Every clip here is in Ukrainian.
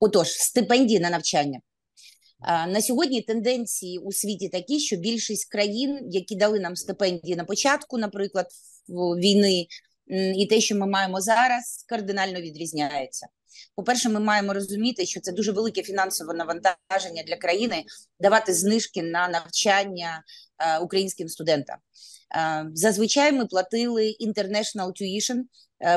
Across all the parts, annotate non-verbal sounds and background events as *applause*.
Отож, стипендії на навчання. На сьогодні тенденції у світі такі, що більшість країн, які дали нам стипендії на початку, наприклад, війни, і те, що ми маємо зараз, кардинально відрізняється. По-перше, ми маємо розуміти, що це дуже велике фінансове навантаження для країни давати знижки на навчання українським студентам. зазвичай ми платили International Tuition,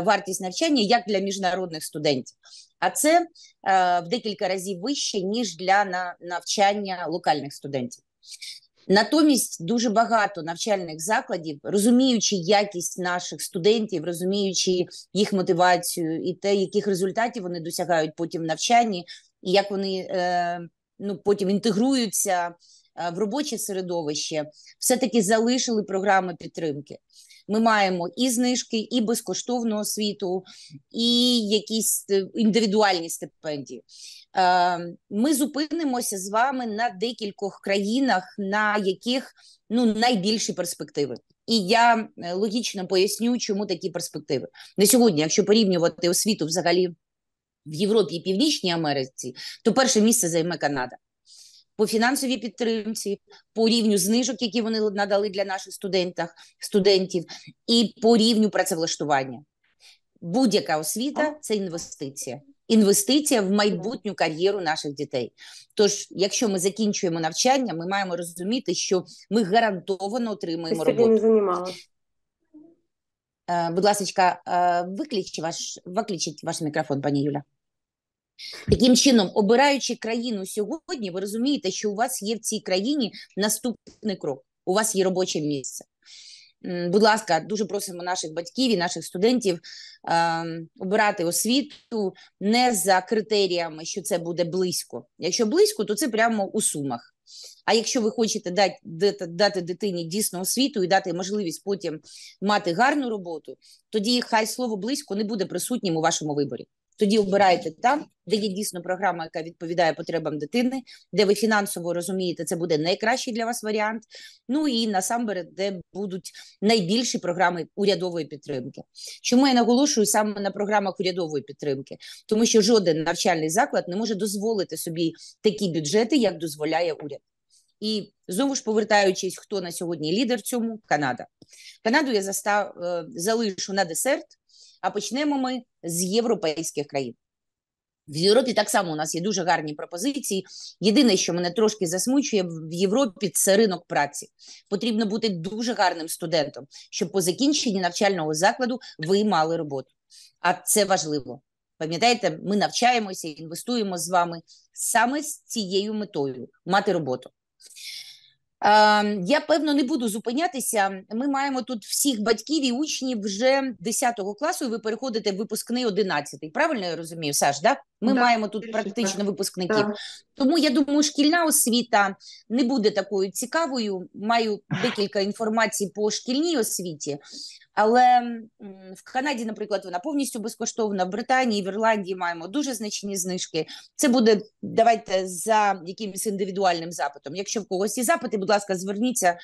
вартість навчання як для міжнародних студентів а це э, в декілька разів вище ніж для навчання локальних студентів. Натомість дуже багато навчальних закладів, розуміючи якість наших студентів, розуміючи їх мотивацію і те, яких результатів вони досягають потім в навчанні, і як вони е, ну потім інтегруються е, в робоче середовище, все таки залишили програми підтримки. Ми маємо і знижки, і безкоштовну освіту, і якісь е, індивідуальні стипендії. Е, ми зупинимося з вами на декількох країнах, на яких ну найбільші перспективи. І я е, логічно поясню, чому такі перспективи на сьогодні, якщо порівнювати освіту взагалі в Європі і Північній Америці, то перше місце займе Канада по фінансовій підтримці, по рівню знижок, які вони надали для наших студентах, студентів, і по рівню працевлаштування. Будь-яка освіта це інвестиція. Інвестиція в майбутню кар'єру наших дітей. Тож, якщо ми закінчуємо навчання, ми маємо розуміти, що ми гарантовано отримуємо роботу. Е, будь ласка, е, виключіть ваш, виключіть ваш мікрофон, пані Юля. Таким чином, обираючи країну сьогодні, ви розумієте, що у вас є в цій країні наступний крок, у вас є робоче місце. Будь ласка, дуже просимо наших батьків і наших студентів е, обирати освіту не за критеріями, що це буде близько. Якщо близько, то це прямо у сумах. А якщо ви хочете дати дати дитині дійсно освіту і дати можливість потім мати гарну роботу, тоді хай слово близько не буде присутнім у вашому виборі. Тоді обирайте там, де є дійсно програма, яка відповідає потребам дитини, де ви фінансово розумієте, це буде найкращий для вас варіант. Ну і насамперед, де будуть найбільші програми урядової підтримки. Чому я наголошую саме на програмах урядової підтримки? Тому що жоден навчальний заклад не може дозволити собі такі бюджети, як дозволяє уряд. І знову ж повертаючись, хто на сьогодні лідер цьому Канада. Канаду я застав е, залишу на десерт. А почнемо ми з європейських країн. В Європі так само у нас є дуже гарні пропозиції. Єдине, що мене трошки засмучує, в Європі це ринок праці. Потрібно бути дуже гарним студентом, щоб по закінченні навчального закладу ви мали роботу. А це важливо. Пам'ятаєте, ми навчаємося, інвестуємо з вами саме з цією метою мати роботу. Ем, я певно не буду зупинятися. Ми маємо тут всіх батьків і учнів вже 10 класу. і Ви переходите в випускний 11. Правильно я розумію, Саш? Да? Ми так, маємо тут практично так. випускників. Так. Тому я думаю, шкільна освіта не буде такою цікавою. Маю декілька інформацій по шкільній освіті, але в Канаді, наприклад, вона повністю безкоштовна. В Британії, в Ірландії маємо дуже значні знижки. Це буде давайте за якимось індивідуальним запитом. Якщо в когось є запити, будь ласка, зверніться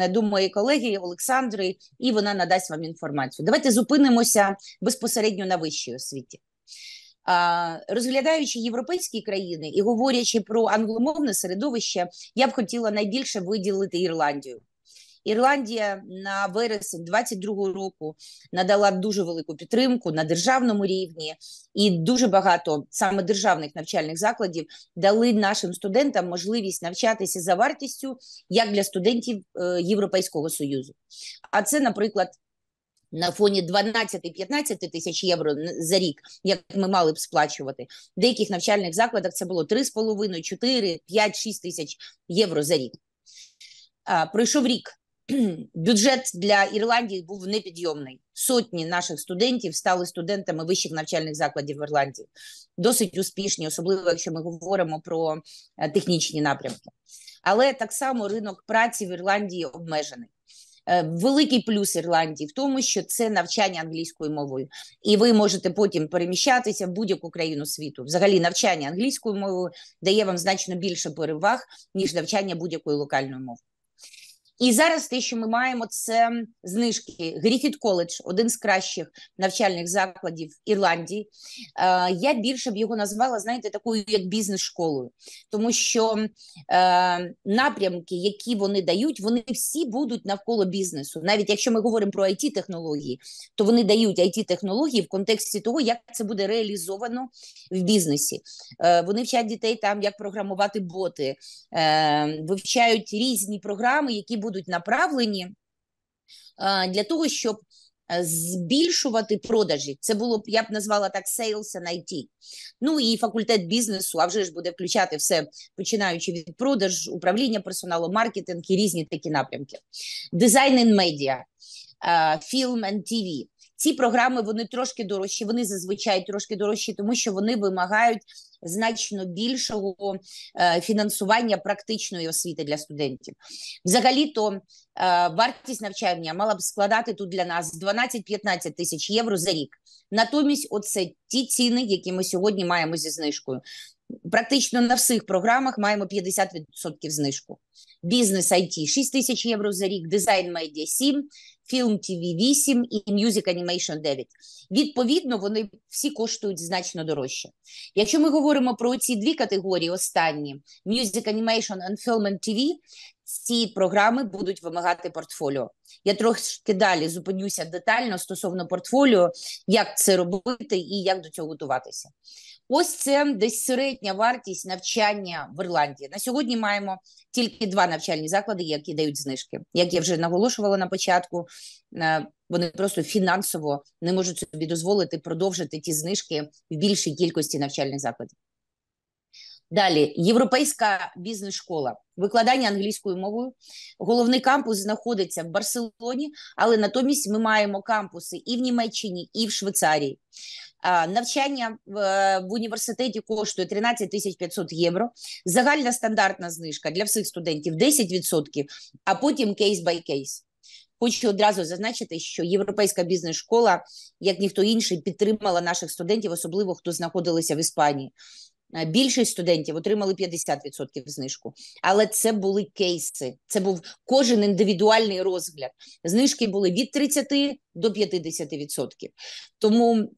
е, до моєї колеги Олександри, і вона надасть вам інформацію. Давайте зупинимося безпосередньо на вищій освіті. Розглядаючи європейські країни і говорячи про англомовне середовище, я б хотіла найбільше виділити Ірландію. Ірландія на вересень 22-го року надала дуже велику підтримку на державному рівні, і дуже багато саме державних навчальних закладів дали нашим студентам можливість навчатися за вартістю як для студентів е, Європейського союзу. А це, наприклад, на фоні 12-15 тисяч євро за рік, як ми мали б сплачувати, в деяких навчальних закладах це було 3,5, 4, 5, 6 тисяч євро за рік. А, пройшов рік. *clears throat* Бюджет для Ірландії був непідйомний. Сотні наших студентів стали студентами вищих навчальних закладів в Ірландії, досить успішні, особливо якщо ми говоримо про е, технічні напрямки. Але так само ринок праці в Ірландії обмежений. Е, великий плюс Ірландії в тому, що це навчання англійською мовою, і ви можете потім переміщатися в будь-яку країну світу. Взагалі, навчання англійською мовою дає вам значно більше переваг ніж навчання будь-якою локальною мовою. І зараз те, що ми маємо, це знижки. Гріфіт коледж один з кращих навчальних закладів Ірландії. Е, я більше б його назвала, знаєте, такою як бізнес-школою, тому що е, напрямки, які вони дають, вони всі будуть навколо бізнесу. Навіть якщо ми говоримо про it технології, то вони дають it технології в контексті того, як це буде реалізовано в бізнесі. Е, вони вчать дітей там, як програмувати боти, вивчають різні програми, які будуть будуть направлені е, для того, щоб е, збільшувати продажі. Це було б, я б назвала так sales and IT. Ну і факультет бізнесу, а вже ж буде включати все, починаючи від продаж, управління персоналу, маркетинг і різні такі напрямки. Дизайн і медіа, фільм і ТВ. Ці програми вони трошки дорожчі. Вони зазвичай трошки дорожчі, тому що вони вимагають значно більшого е, фінансування практичної освіти для студентів. Взагалі, то е, вартість навчання мала б складати тут для нас 12-15 тисяч євро за рік. Натомість, оце ті ціни, які ми сьогодні маємо зі знижкою. Практично на всіх програмах маємо 50% знижку. Бізнес IT – 6 тисяч євро за рік, дизайн медіа 7, Film TV 8 і Music Animation 9. Відповідно, вони всі коштують значно дорожче. Якщо ми говоримо про ці дві категорії, останні Music Animation and Film and TV, ці програми будуть вимагати портфоліо. Я трошки далі зупинюся детально стосовно портфоліо, як це робити і як до цього готуватися. Ось це десь середня вартість навчання в Ірландії. На сьогодні маємо тільки два навчальні заклади, які дають знижки. Як я вже наголошувала на початку, е, вони просто фінансово не можуть собі дозволити продовжити ті знижки в більшій кількості навчальних закладів. Далі європейська бізнес-школа, викладання англійською мовою. Головний кампус знаходиться в Барселоні, але натомість ми маємо кампуси і в Німеччині, і в Швейцарії. Навчання е, в університеті коштує 13 тисяч 500 євро. Загальна стандартна знижка для всіх студентів 10%, а потім кейс бай кейс. Хочу одразу зазначити, що європейська бізнес-школа, як ніхто інший, підтримала наших студентів, особливо хто знаходилися в Іспанії. Е, більшість студентів отримали 50% знижку, але це були кейси. Це був кожен індивідуальний розгляд. Знижки були від 30 до 50%. Тому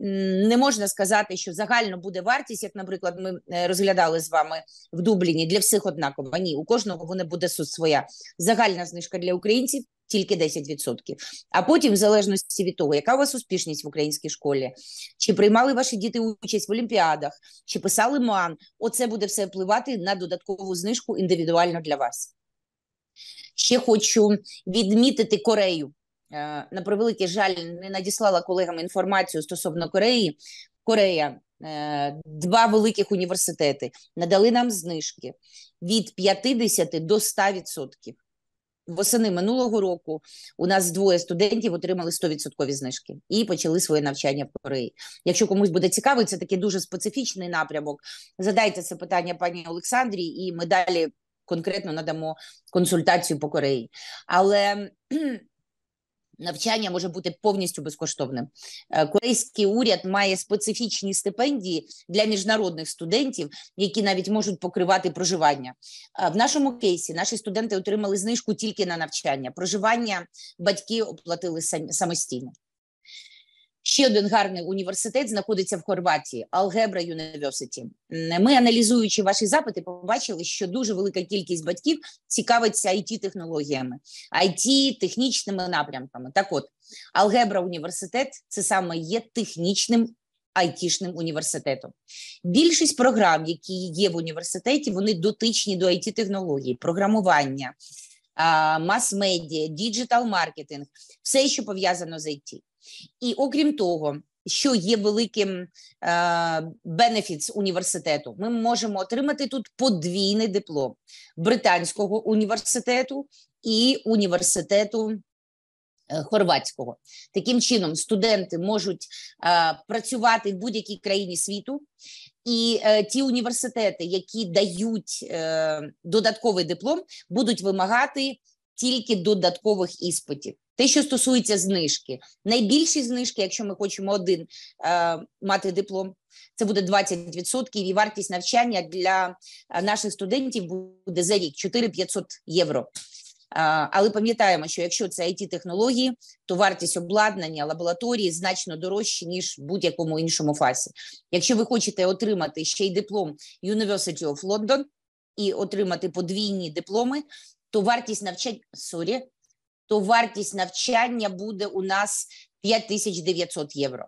не можна сказати, що загально буде вартість, як, наприклад, ми е, розглядали з вами в Дубліні для всіх однакова. Ні, у кожного вона буде своя загальна знижка для українців тільки 10%. А потім, в залежності від того, яка у вас успішність в українській школі, чи приймали ваші діти участь в олімпіадах, чи писали ман, оце буде все впливати на додаткову знижку індивідуально для вас. Ще хочу відмітити Корею. Е, на превеликий жаль, не надіслала колегам інформацію стосовно Кореї. Корея, е, два великих університети надали нам знижки від 50 до 100% восени минулого року у нас двоє студентів отримали 100% знижки і почали своє навчання в Кореї. Якщо комусь буде цікаво, це такий дуже специфічний напрямок. Задайте це питання пані Олександрі, і ми далі конкретно надамо консультацію по Кореї. Але Навчання може бути повністю безкоштовним. Е, корейський уряд має специфічні стипендії для міжнародних студентів, які навіть можуть покривати проживання. Е, в нашому кейсі наші студенти отримали знижку тільки на навчання. Проживання батьки оплатили самостійно. Ще один гарний університет знаходиться в Хорватії, Алгебра Юніверситі. Ми аналізуючи ваші запити, побачили, що дуже велика кількість батьків цікавиться it технологіями, it технічними напрямками. Так, от Алгебра університет це саме є технічним айтішним університетом. Більшість програм, які є в університеті, вони дотичні до it технологій програмування, мас-медіа, діджитал маркетинг, все, що пов'язано з IT. І окрім того, що є великим бенефіт університету, ми можемо отримати тут подвійний диплом британського університету і університету. Е, хорватського таким чином студенти можуть а, е, працювати в будь-якій країні світу, і а, е, ті університети, які дають а, додатковий диплом, будуть вимагати тільки додаткових іспитів. Те, що стосується знижки, найбільші знижки, якщо ми хочемо один е, мати диплом, це буде 20% і вартість навчання для е, наших студентів буде за рік 4500 євро. Е, але пам'ятаємо, що якщо це it технології, то вартість обладнання лабораторії значно дорожча, ніж в будь-якому іншому фасі. Якщо ви хочете отримати ще й диплом University of London і отримати подвійні дипломи, то вартість навчання Sorry, то вартість навчання буде у нас 5900 євро.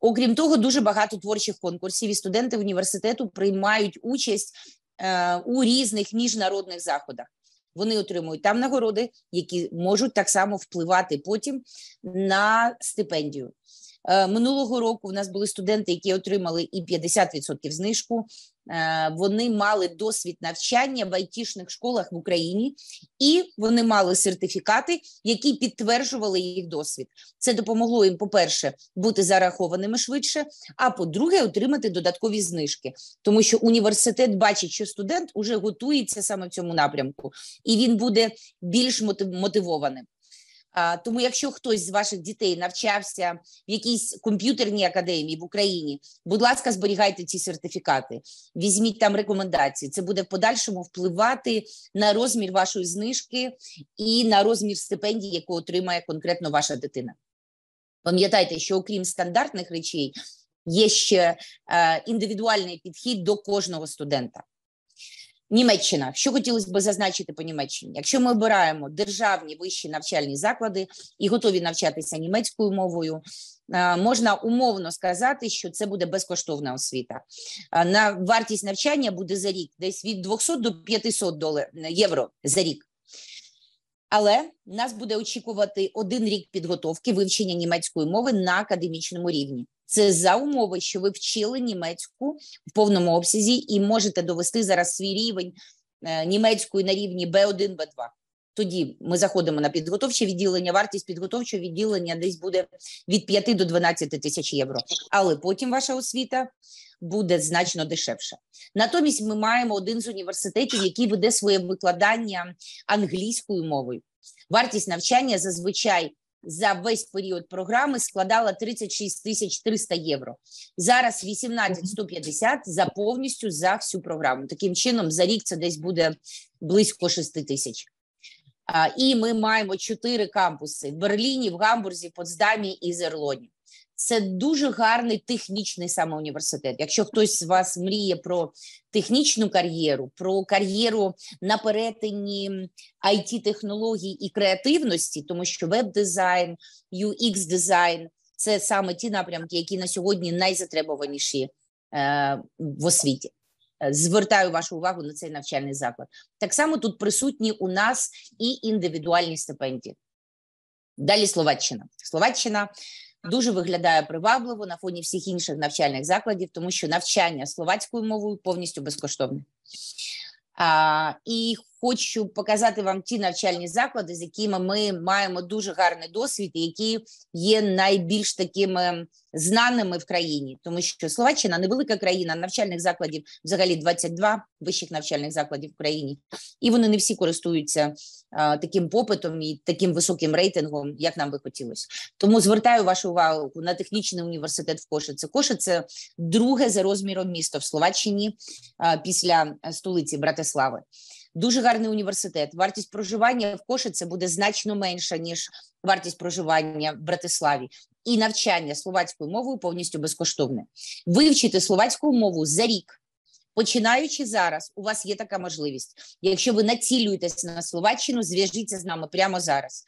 Окрім того, дуже багато творчих конкурсів і студенти університету приймають участь е, у різних міжнародних заходах. Вони отримують там нагороди, які можуть так само впливати потім на стипендію. Е, минулого року в нас були студенти, які отримали і 50% знижку, Е, вони мали досвід навчання в айтішних школах в Україні, і вони мали сертифікати, які підтверджували їх досвід. Це допомогло їм, по-перше, бути зарахованими швидше, а по-друге, отримати додаткові знижки, тому що університет бачить, що студент уже готується саме в цьому напрямку, і він буде більш мотивованим. Тому, якщо хтось з ваших дітей навчався в якійсь комп'ютерній академії в Україні, будь ласка, зберігайте ці сертифікати, візьміть там рекомендації. Це буде в подальшому впливати на розмір вашої знижки і на розмір стипендії, яку отримає конкретно ваша дитина. Пам'ятайте, що окрім стандартних речей є ще е, індивідуальний підхід до кожного студента. Німеччина, що хотілося б зазначити по Німеччині, якщо ми обираємо державні вищі навчальні заклади і готові навчатися німецькою мовою, е, можна умовно сказати, що це буде безкоштовна освіта. Е, на вартість навчання буде за рік, десь від 200 до 500 долар, євро за рік. Але нас буде очікувати один рік підготовки вивчення німецької мови на академічному рівні. Це за умови, що ви вчили німецьку в повному обсязі і можете довести зараз свій рівень е, німецької на рівні b 1 b 2 Тоді ми заходимо на підготовче відділення. Вартість підготовчого відділення десь буде від 5 до 12 тисяч євро. Але потім ваша освіта. Буде значно дешевше, натомість ми маємо один з університетів, який веде своє викладання англійською мовою. Вартість навчання зазвичай за весь період програми складала 36 тисяч 300 євро. Зараз 18 150 за повністю за всю програму. Таким чином, за рік це десь буде близько 6 тисяч. І ми маємо чотири кампуси в Берліні, в Гамбурзі, Потсдамі і Зерлоні це дуже гарний технічний саме університет. Якщо хтось з вас мріє про технічну кар'єру, про кар'єру на перетині it технологій і креативності, тому що веб-дизайн, ux дизайн це саме ті напрямки, які на сьогодні найзатребованіші е, в освіті. Е, звертаю вашу увагу на цей навчальний заклад. Так само тут присутні у нас і індивідуальні стипендії. Далі Словаччина. Словаччина дуже виглядає привабливо на фоні всіх інших навчальних закладів, тому що навчання словацькою мовою повністю безкоштовне. А, І хочу показати вам ті навчальні заклади, з якими ми маємо дуже гарний досвід, які є найбільш такими знаними в країні, тому що Словаччина невелика країна навчальних закладів, взагалі 22 вищих навчальних закладів в країні, і вони не всі користуються а, таким попитом і таким високим рейтингом, як нам би хотілося. Тому звертаю вашу увагу на технічний університет в Кошице. Кошице – друге за розміром місто в Словаччині а, після столиці Братислави дуже гарний університет. Вартість проживання в Кошице буде значно менша ніж вартість проживання в Братиславі, і навчання словацькою мовою повністю безкоштовне. Вивчити словацьку мову за рік. Починаючи зараз, у вас є така можливість. Якщо ви націлюєтесь на словаччину, зв'яжіться з нами прямо зараз.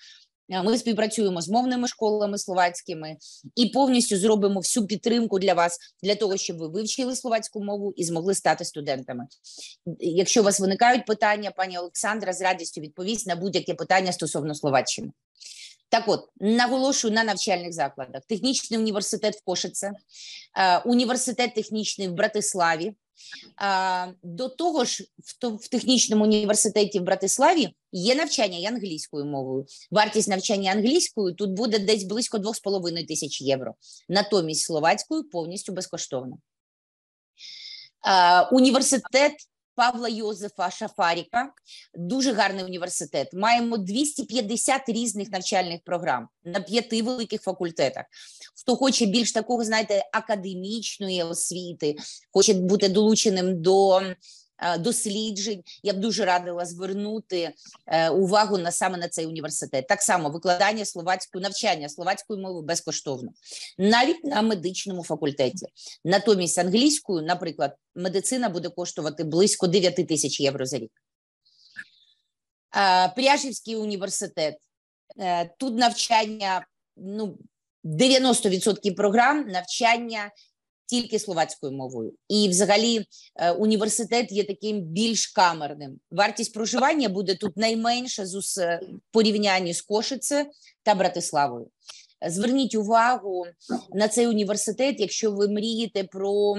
Е, ми співпрацюємо з мовними школами словацькими і повністю зробимо всю підтримку для вас для того, щоб ви вивчили словацьку мову і змогли стати студентами. Якщо у вас виникають питання, пані Олександра з радістю відповість на будь-яке питання стосовно словаччини. Так, от наголошую на навчальних закладах: технічний університет в Кошице, е, університет технічний в Братиславі, до того ж, в технічному університеті в Братиславі є навчання англійською мовою. Вартість навчання англійською тут буде десь близько 2,5 тисяч євро, натомість словацькою повністю безкоштовно. Університет Павла Йозефа Шафаріка, дуже гарний університет. Маємо 250 різних навчальних програм на п'яти великих факультетах. Хто хоче більш такого, знаєте, академічної освіти, хоче бути долученим до Е, досліджень. Я б дуже радила звернути е, увагу на саме на цей університет. Так само викладання словацької навчання словацької мови безкоштовно, навіть на медичному факультеті. Натомість англійською, наприклад, медицина буде коштувати близько 9 тисяч євро за рік. Е, Пряжівський університет тут навчання. ну, 90% програм навчання тільки словацькою мовою, і взагалі е, університет є таким більш камерним. Вартість проживання буде тут найменша з е, порівнянні з Кошице та Братиславою. Зверніть увагу на цей університет, якщо ви мрієте про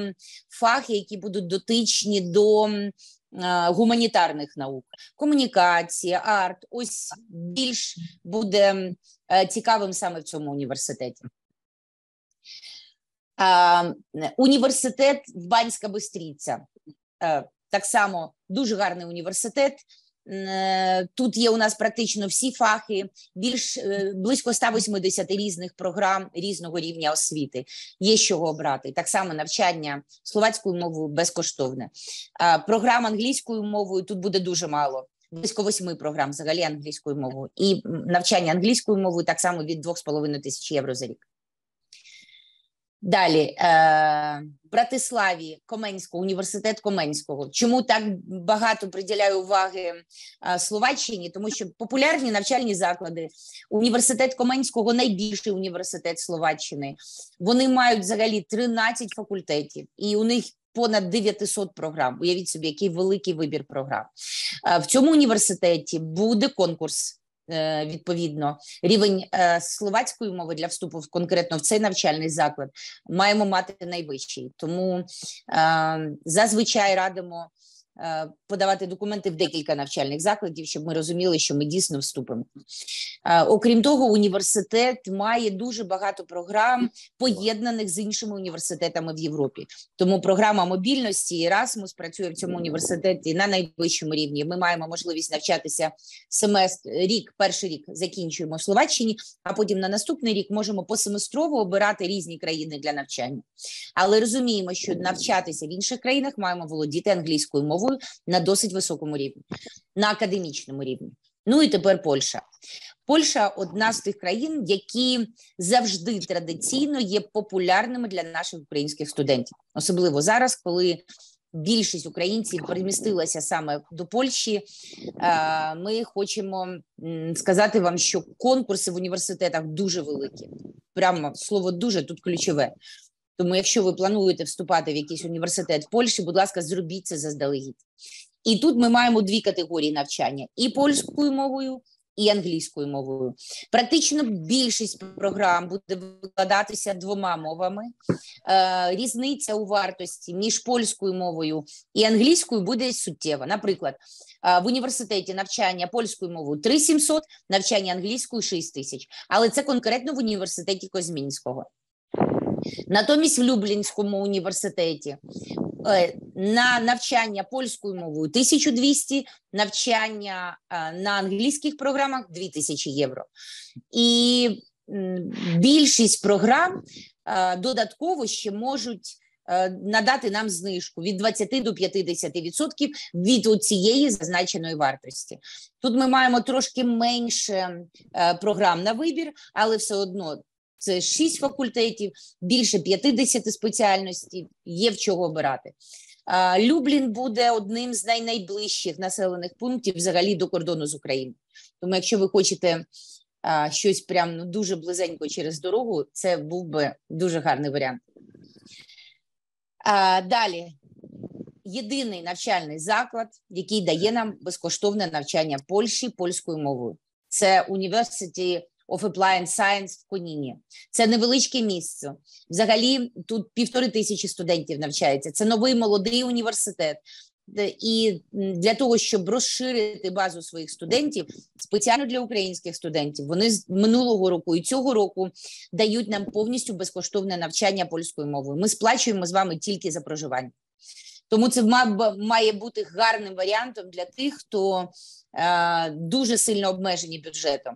фахи, які будуть дотичні до е, гуманітарних наук, комунікації, арт. Ось більш буде цікавим саме в цьому університеті. Університет в Банська Бистріця. Е, так само дуже гарний університет. Е, тут є у нас практично всі фахи, більш е, близько 180 різних програм різного рівня освіти. Є з чого обрати. Так само навчання словацькою мовою безкоштовне. Програм англійською мовою тут буде дуже мало. Близько восьми програм взагалі англійською мовою. І навчання англійською мовою так само від двох з половиною тисяч євро за рік. Далі е, в Братиславі Коменського, університет Коменського. Чому так багато приділяю уваги е, Словаччині? Тому що популярні навчальні заклади, університет Коменського найбільший університет Словаччини. Вони мають взагалі 13 факультетів, і у них понад 900 програм. Уявіть собі, який великий вибір програм е, в цьому університеті буде конкурс. Е, відповідно рівень е, словацької мови для вступу конкретно в цей навчальний заклад маємо мати найвищий. Тому е, зазвичай радимо Е, подавати документи в декілька навчальних закладів, щоб ми розуміли, що ми дійсно вступимо. Е, окрім того, університет має дуже багато програм, поєднаних з іншими університетами в Європі. Тому програма мобільності Erasmus працює в цьому університеті на найвищому рівні. Ми маємо можливість навчатися семестр рік, перший рік закінчуємо в Словаччині, а потім на наступний рік можемо посеместрово обирати різні країни для навчання. Але розуміємо, що навчатися в інших країнах маємо володіти англійською мовою мовою на досить високому рівні, на академічному рівні. Ну і тепер Польща. Польща одна з тих країн, які завжди традиційно є популярними для наших українських студентів, особливо зараз, коли більшість українців перемістилася саме до Польщі. Е, ми хочемо сказати вам, що конкурси в університетах дуже великі. Прямо слово дуже тут ключове. Тому, якщо ви плануєте вступати в якийсь університет в Польщі, будь ласка, зробіть це заздалегідь. І тут ми маємо дві категорії навчання: і польською мовою, і англійською мовою. Практично більшість програм буде викладатися двома мовами. Е, різниця у вартості між польською мовою і англійською буде суттєва. Наприклад, е, в університеті навчання польською мовою 3700, навчання англійською 6000. Але це конкретно в університеті Козмінського. Натомість в Люблінському університеті е, на навчання польською мовою 1200, навчання е, на англійських програмах 2000 євро. І більшість програм е, додатково ще можуть. Надати нам знижку від 20 до 50% від цієї зазначеної вартості. Тут ми маємо трошки менше програм на вибір, але все одно це шість факультетів, більше 50 спеціальностей. Є в чого обирати. Люблін буде одним з найближчих населених пунктів взагалі до кордону з Україною. Тому, якщо ви хочете щось прям ну, дуже близенько через дорогу, це був би дуже гарний варіант. Далі. Єдиний навчальний заклад, який дає нам безкоштовне навчання Польщі польською мовою, це університет of Applied Science в Коніні. Це невеличке місце. Взагалі тут півтори тисячі студентів навчається. Це новий молодий університет. І для того, щоб розширити базу своїх студентів, спеціально для українських студентів, вони з минулого року і цього року дають нам повністю безкоштовне навчання польською мовою. Ми сплачуємо з вами тільки за проживання. Тому це має бути гарним варіантом для тих, хто е, дуже сильно обмежені бюджетом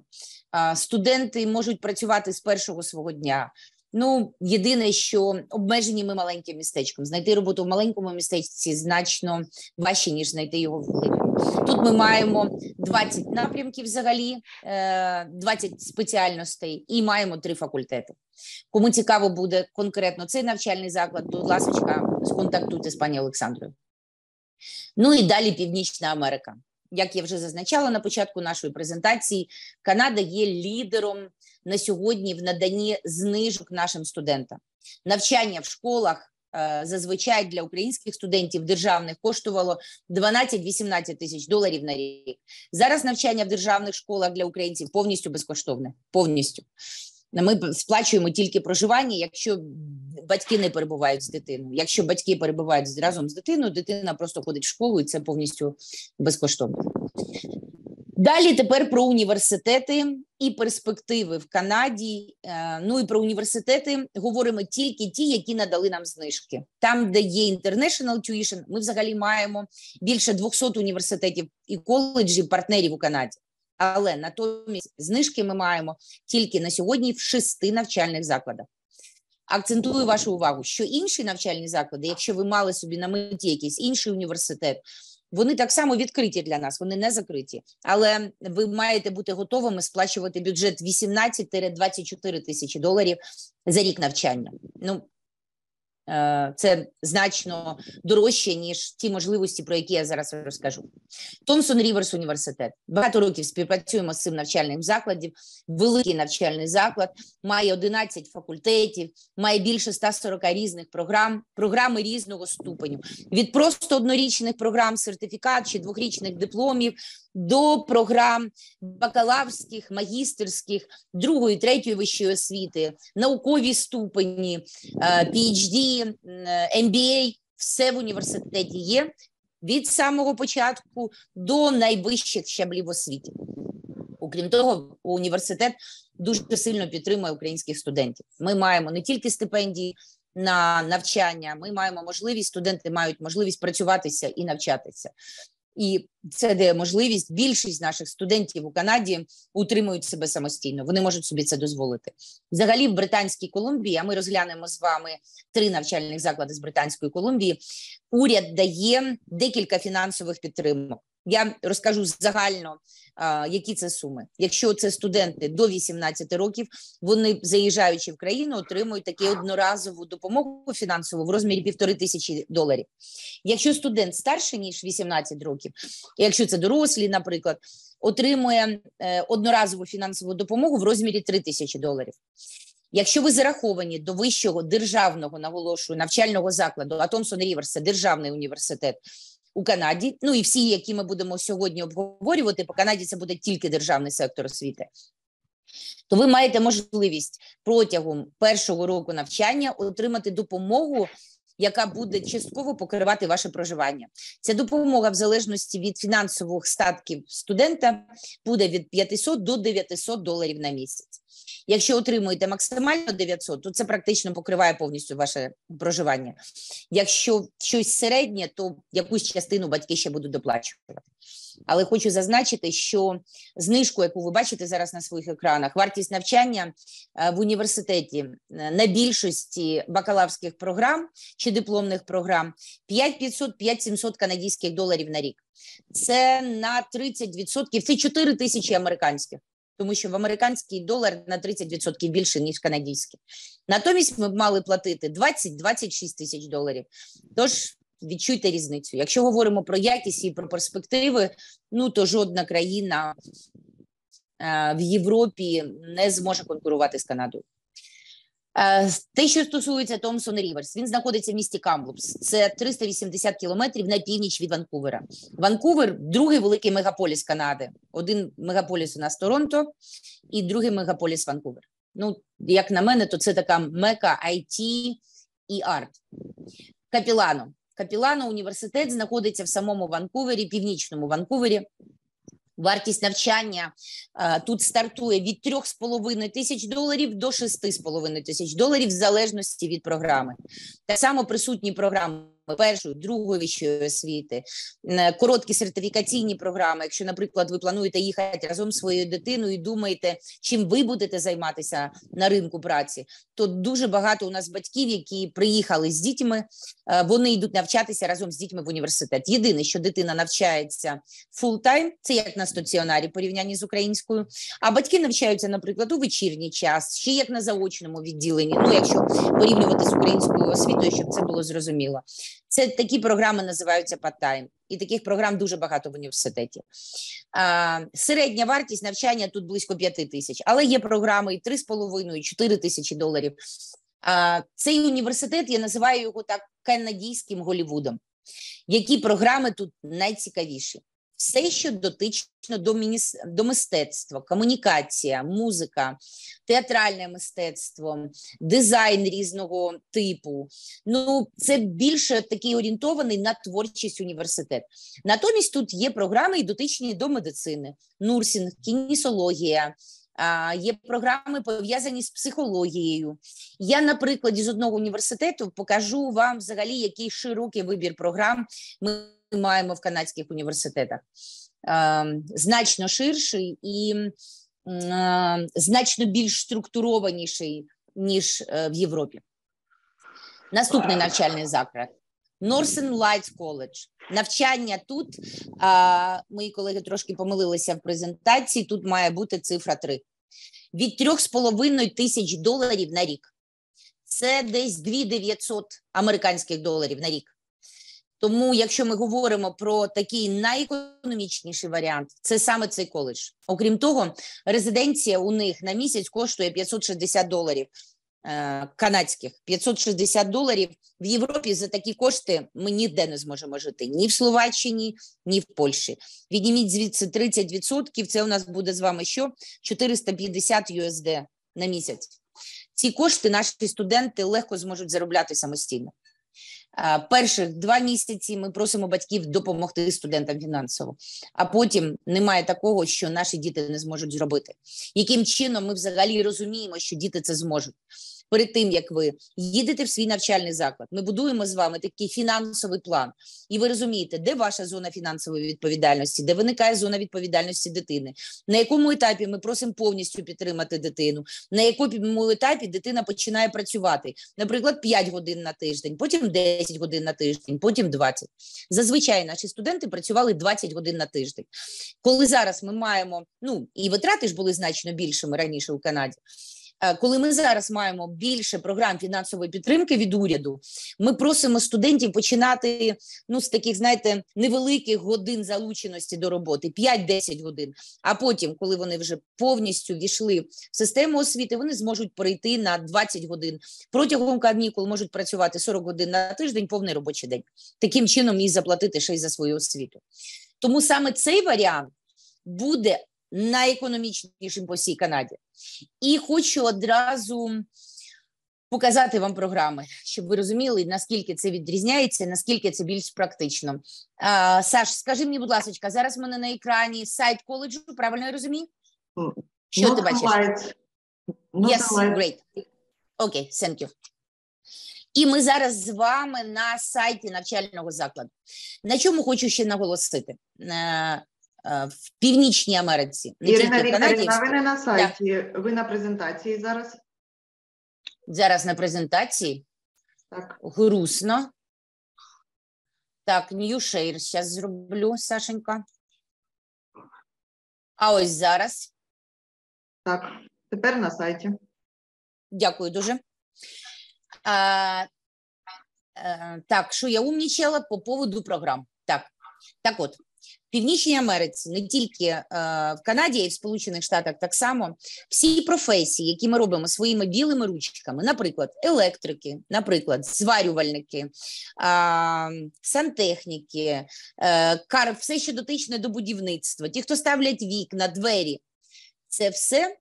студенти можуть працювати з першого свого дня. Ну, єдине, що обмежені ми маленьким містечком. Знайти роботу в маленькому містечці значно важче, ніж знайти його в великому. Тут ми маємо 20 напрямків взагалі, 20 е, спеціальностей і маємо три факультети. Кому цікаво буде конкретно цей навчальний заклад, будь ласка, сконтактуйте з пані Олександрою. Ну і далі Північна Америка. Як я вже зазначала на початку нашої презентації, Канада є лідером на сьогодні в наданні знижок нашим студентам. Навчання в школах е, зазвичай для українських студентів державних коштувало 12-18 тисяч доларів на рік. Зараз навчання в державних школах для українців повністю безкоштовне. Повністю ми сплачуємо тільки проживання, якщо батьки не перебувають з дитиною. Якщо батьки перебувають разом з дитиною, дитина просто ходить в школу і це повністю безкоштовно. Далі тепер про університети і перспективи в Канаді. Е, ну і про університети говоримо тільки ті, які надали нам знижки. Там, де є International Tuition, ми взагалі маємо більше 200 університетів і коледжів партнерів у Канаді. Але натомість знижки ми маємо тільки на сьогодні в шести навчальних закладах. Акцентую вашу увагу, що інші навчальні заклади, якщо ви мали собі на меті якийсь інший університет, вони так само відкриті для нас, вони не закриті. Але ви маєте бути готовими сплачувати бюджет 18-24 тисячі доларів за рік навчання. Ну Е, це значно дорожче ніж ті можливості, про які я зараз розкажу. Томсон Ріверс університет. Багато років співпрацюємо з цим навчальним закладом. Великий навчальний заклад має 11 факультетів, має більше 140 різних програм, програми різного ступеню. Від просто однорічних програм, сертифікат чи двохрічних дипломів до програм бакалаврських, магістерських, другої, третьої вищої освіти, наукові ступені, PhD, е, MBA, е, ем все в університеті є від самого початку до найвищих щаблів освіти. Окрім того, університет дуже сильно підтримує українських студентів. Ми маємо не тільки стипендії. На навчання ми маємо можливість, студенти мають можливість працюватися і навчатися і це дає можливість більшість наших студентів у Канаді утримують себе самостійно. Вони можуть собі це дозволити. Взагалі, в Британській Колумбії а ми розглянемо з вами три навчальних заклади з Британської Колумбії. Уряд дає декілька фінансових підтримок. Я розкажу загально, які це суми. Якщо це студенти до 18 років, вони заїжджаючи в країну, отримують таку одноразову допомогу фінансову в розмірі півтори тисячі доларів. Якщо студент старший ніж 18 років, якщо це дорослі, наприклад, отримує е, одноразову фінансову допомогу в розмірі 3 тисячі доларів. Якщо ви зараховані до вищого державного наголошую навчального закладу, а Томсон Ріверс – це державний університет, у Канаді. Ну і всі, які ми будемо сьогодні обговорювати, по Канаді це буде тільки державний сектор освіти. То ви маєте можливість протягом першого року навчання отримати допомогу яка буде частково покривати ваше проживання. Ця допомога, в залежності від фінансових статків студента, буде від 500 до 900 доларів на місяць. Якщо отримуєте максимально 900, то це практично покриває повністю ваше проживання. Якщо щось середнє, то якусь частину батьки ще будуть доплачувати. Але хочу зазначити, що знижку, яку ви бачите зараз на своїх екранах, вартість навчання е, в університеті е, на більшості бакалаврських програм чи дипломних програм 5500-5700 канадських доларів на рік. Це на 30%, це 4 тисячі американських. Тому що в американський долар на 30% більше ніж канадський. Натомість ми б мали платити 20-26 тисяч доларів. Тож відчуйте різницю. Якщо говоримо про якість і про перспективи, ну то жодна країна е, в Європі не зможе конкурувати з Канадою. Е, те, що стосується Томсон Ріверс, він знаходиться в місті Камлупс. Це 380 кілометрів на північ від Ванкувера. Ванкувер другий великий мегаполіс Канади. Один мегаполіс у нас Торонто і другий мегаполіс Ванкувер. Ну, як на мене, то це така мека IT і арт. Капілано Капілана університет знаходиться в самому Ванкувері, північному Ванкувері. Вартість навчання а, э, тут стартує від 3,5 тисяч доларів до 6,5 тисяч доларів в залежності від програми. Так само присутні програми першої, другої вищої освіти, е, короткі сертифікаційні програми. Якщо, наприклад, ви плануєте їхати разом з своєю дитиною і думаєте, чим ви будете займатися на ринку праці, то дуже багато у нас батьків, які приїхали з дітьми, е, вони йдуть навчатися разом з дітьми в університет. Єдине, що дитина навчається фултайм, це як на стаціонарі порівнянні з українською. А батьки навчаються, наприклад, у вечірній час, ще як на заочному відділенні. Ну, якщо порівнювати з українською освітою, щоб це було зрозуміло. Це такі програми називаються Паттайм, і таких програм дуже багато в університеті. А, Середня вартість навчання тут близько 5 тисяч, але є програми і 3,5, і 4 тисячі доларів. А, Цей університет я називаю його так канадійським Голівудом. Які програми тут найцікавіші? все, що дотично до мініс... до мистецтва, комунікація, музика, театральне мистецтво, дизайн різного типу. Ну, це більше такий орієнтований на творчість університет. Натомість тут є програми і дотичні до медицини, нурсінг, кінісологія. Є програми пов'язані з психологією. Я, на прикладі з одного університету покажу вам взагалі, який широкий вибір програм ми маємо в канадських університетах, е, значно ширший і е, значно більш структурованіший ніж е, в Європі. Наступний навчальний заклад. Норсен Lights College. навчання тут. а, Мої колеги трошки помилилися в презентації. Тут має бути цифра 3. від 3,5 тисяч доларів на рік. Це десь 2 900 американських доларів на рік. Тому, якщо ми говоримо про такий найекономічніший варіант, це саме цей коледж. Окрім того, резиденція у них на місяць коштує 560 доларів е, канадських. 560 доларів в Європі за такі кошти ми ніде не зможемо жити ні в Словаччині, ні в Польщі. Відніміть звідси 30%, Це у нас буде з вами що 450 USD на місяць. Ці кошти наші студенти легко зможуть заробляти самостійно. Перших два місяці ми просимо батьків допомогти студентам фінансово, а потім немає такого, що наші діти не зможуть зробити. Яким чином ми взагалі розуміємо, що діти це зможуть? перед тим як ви їдете в свій навчальний заклад. Ми будуємо з вами такий фінансовий план, і ви розумієте, де ваша зона фінансової відповідальності, де виникає зона відповідальності дитини, на якому етапі ми просимо повністю підтримати дитину, на якому етапі дитина починає працювати, наприклад, 5 годин на тиждень, потім 10 годин на тиждень, потім 20. Зазвичай наші студенти працювали 20 годин на тиждень. Коли зараз ми маємо ну і витрати ж були значно більшими раніше у Канаді. Е, коли ми зараз маємо більше програм фінансової підтримки від уряду, ми просимо студентів починати ну з таких, знаєте, невеликих годин залученості до роботи 5-10 годин. А потім, коли вони вже повністю війшли в систему освіти, вони зможуть перейти на 20 годин протягом канікул можуть працювати 40 годин на тиждень, повний робочий день. Таким чином і заплатити ще й за свою освіту. Тому саме цей варіант буде найекономічнішим по всій Канаді. І хочу одразу показати вам програми, щоб ви розуміли, наскільки це відрізняється, наскільки це більш практично. А, Саш, скажи мені, будь ласка, зараз в мене на екрані сайт коледжу, правильно я розумію? Що Not ну, ти бачиш? Right. Ну, yes, great. Окей, okay, thank you. І ми зараз з вами на сайті навчального закладу. На чому хочу ще наголосити? Е, Е, в Північній Америці. Не Ірина Вікторівна, ви не на сайті, так. ви на презентації зараз. Зараз на презентації. Так. Грустно. Так, ньюшейр зараз зроблю, Сашенька. А ось зараз. Так, тепер на сайті. Дякую дуже. А, а, е, Так, що я умнічала по поводу програм. Так, так от. Північній Америці, не тільки е, в Канаді, і в Сполучених Штатах так само всі професії, які ми робимо своїми білими ручками, наприклад, електрики, наприклад, зварювальники, е, сантехніки, е, кар, все, що дотичне до будівництва, ті, хто ставлять вікна, двері, це все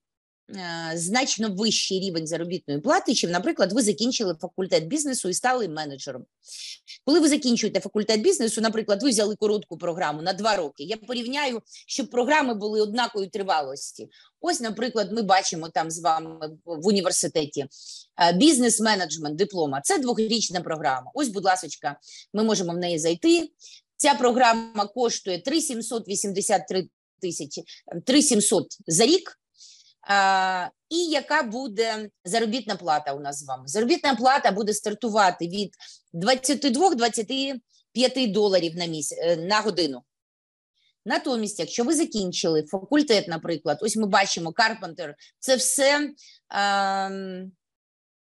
значно вищий рівень заробітної плати, чим, наприклад, ви закінчили факультет бізнесу і стали менеджером. Коли ви закінчуєте факультет бізнесу, наприклад, ви взяли коротку програму на два роки. Я порівняю, щоб програми були однакової тривалості. Ось, наприклад, ми бачимо там з вами в університеті бізнес-менеджмент диплома. Це двохрічна програма. Ось, будь ласка, ми можемо в неї зайти. Ця програма коштує 3,783 тисячі 3700 за рік. І яка буде заробітна плата у нас з вами? Заробітна плата буде стартувати від 22-25 доларів на місяць е, на годину. Натомість, якщо ви закінчили факультет, наприклад, ось ми бачимо Карпентер, це все е,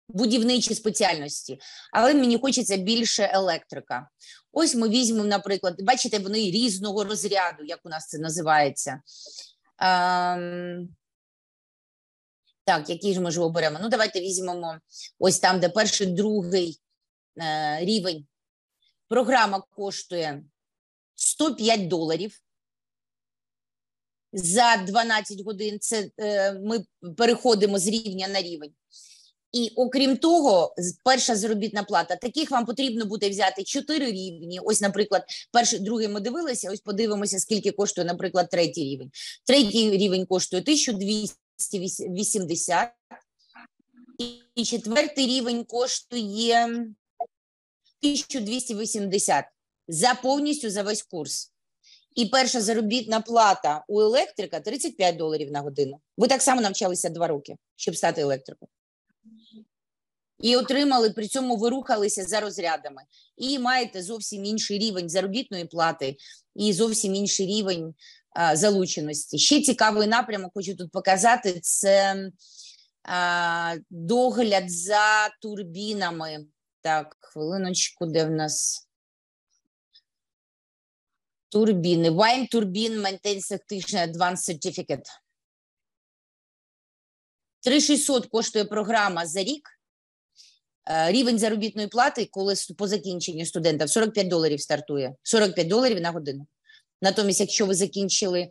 будівничі спеціальності, але мені хочеться більше електрика. Ось ми візьмемо, наприклад, бачите, вони різного розряду, як у нас це називається. Е, так, який ж ми ж оберемо? Ну, давайте візьмемо ось там, де перший, другий е, рівень. Програма коштує 105 доларів. За 12 годин це е, ми переходимо з рівня на рівень. І окрім того, перша заробітна плата. Таких вам потрібно буде взяти 4 рівні. Ось, наприклад, перший, другий ми дивилися. Ось подивимося, скільки коштує, наприклад, третій рівень. Третій рівень коштує 1200, 280. І четвертий рівень коштує 1280 за повністю за весь курс. І перша заробітна плата у електрика 35 доларів на годину. Ви так само навчалися два роки, щоб стати електриком. І отримали, при цьому ви рухалися за розрядами. І маєте зовсім інший рівень заробітної плати, і зовсім інший рівень залученості. Ще цікавий напрямок, хочу тут показати: це догляд за турбінами. Так, хвилиночку, де в нас. Турбіни. Wine Turbine Maintenance Activation Advanced Certificate. 3600 коштує програма за рік. Е, рівень заробітної плати, коли по закінченню студента, 45 доларів стартує. 45 доларів на годину. Натомість, якщо ви закінчили е,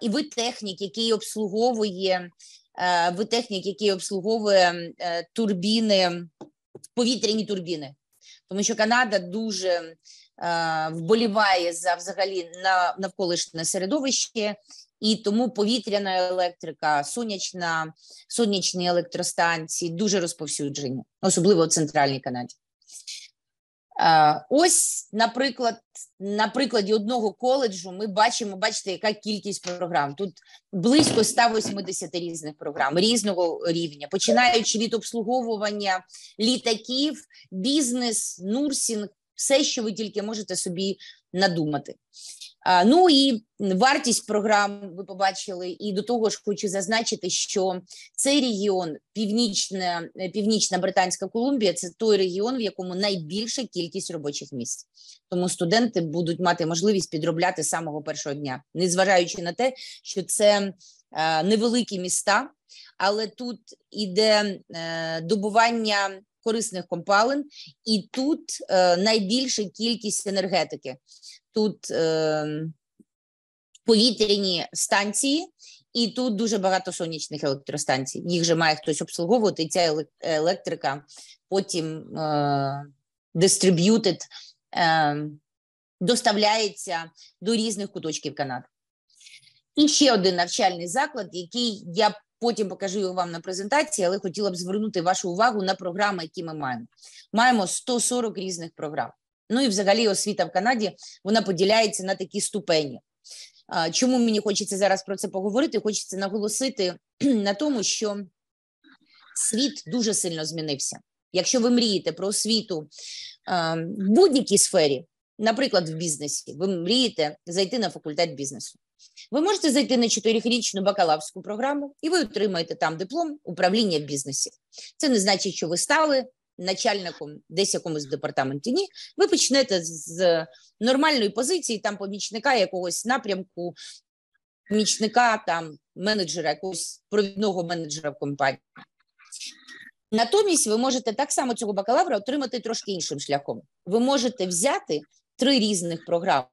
і ви технік, який обслуговує е, ви технік, який обслуговує е, турбіни, повітряні турбіни, тому що Канада дуже вболіває за взагалі на навколишнє середовище. І тому повітряна електрика, сонячна, сонячні електростанції дуже розповсюджені, особливо в центральній Канаді. Е, ось, наприклад, на прикладі одного коледжу ми бачимо, бачите, яка кількість програм. Тут близько 180 різних програм різного рівня, починаючи від обслуговування літаків, бізнес, нурсінг, все, що ви тільки можете собі надумати. Ну і вартість програм ви побачили, і до того ж хочу зазначити, що цей регіон, північна північна Британська Колумбія, це той регіон, в якому найбільша кількість робочих місць. Тому студенти будуть мати можливість підробляти з самого першого дня, незважаючи на те, що це е, невеликі міста, але тут іде е, добування. Корисних компалин, і тут е, найбільша кількість енергетики тут е, повітряні станції, і тут дуже багато сонячних електростанцій. Їх же має хтось обслуговувати, і ця електрика потім е, е, доставляється до різних куточків Канади. І ще один навчальний заклад, який я потім покажу його вам на презентації, але хотіла б звернути вашу увагу на програми, які ми маємо. Маємо 140 різних програм. Ну і взагалі освіта в Канаді вона поділяється на такі ступені. Чому мені хочеться зараз про це поговорити? Хочеться наголосити *clears throat* на тому, що світ дуже сильно змінився. Якщо ви мрієте про освіту в будь-якій сфері, наприклад, в бізнесі, ви мрієте зайти на факультет бізнесу. Ви можете зайти на чотирирічну бакалаврську програму, і ви отримаєте там диплом управління в бізнесі. Це не значить, що ви стали начальником десь якомусь департаменті. Ні, ви почнете з нормальної позиції, там помічника якогось напрямку, помічника там менеджера, якогось провідного менеджера в компанії. Натомість ви можете так само цього бакалавра отримати трошки іншим шляхом. Ви можете взяти три різних програми.